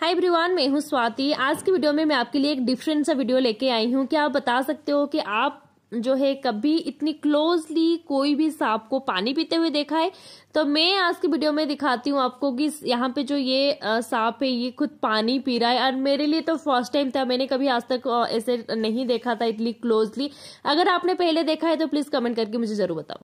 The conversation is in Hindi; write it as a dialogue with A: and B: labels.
A: हाय एवरीवन मैं हूँ स्वाति आज की वीडियो में मैं आपके लिए एक डिफरेंट सा वीडियो लेके आई हूँ क्या आप बता सकते हो कि आप जो है कभी इतनी क्लोजली कोई भी सांप को पानी पीते हुए देखा है तो मैं आज की वीडियो में दिखाती हूँ आपको कि यहाँ पे जो ये सांप है ये खुद पानी पी रहा है और मेरे लिए तो फर्स्ट टाइम था मैंने कभी आज तक ऐसे नहीं देखा था इतनी क्लोजली अगर आपने पहले देखा है तो प्लीज़ कमेंट करके मुझे ज़रूर बताओ